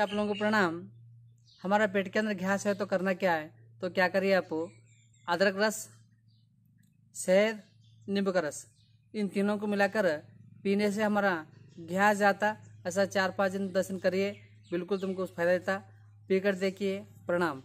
आप लोगों को प्रणाम हमारा पेट के अंदर घास है तो करना क्या है तो क्या करिए आप अदरक रस शहद नींबू का रस इन तीनों को मिलाकर पीने से हमारा घास जाता ऐसा चार पाँच दिन दस दिन करिए बिल्कुल तुमको फायदा देता पी कर देखिए प्रणाम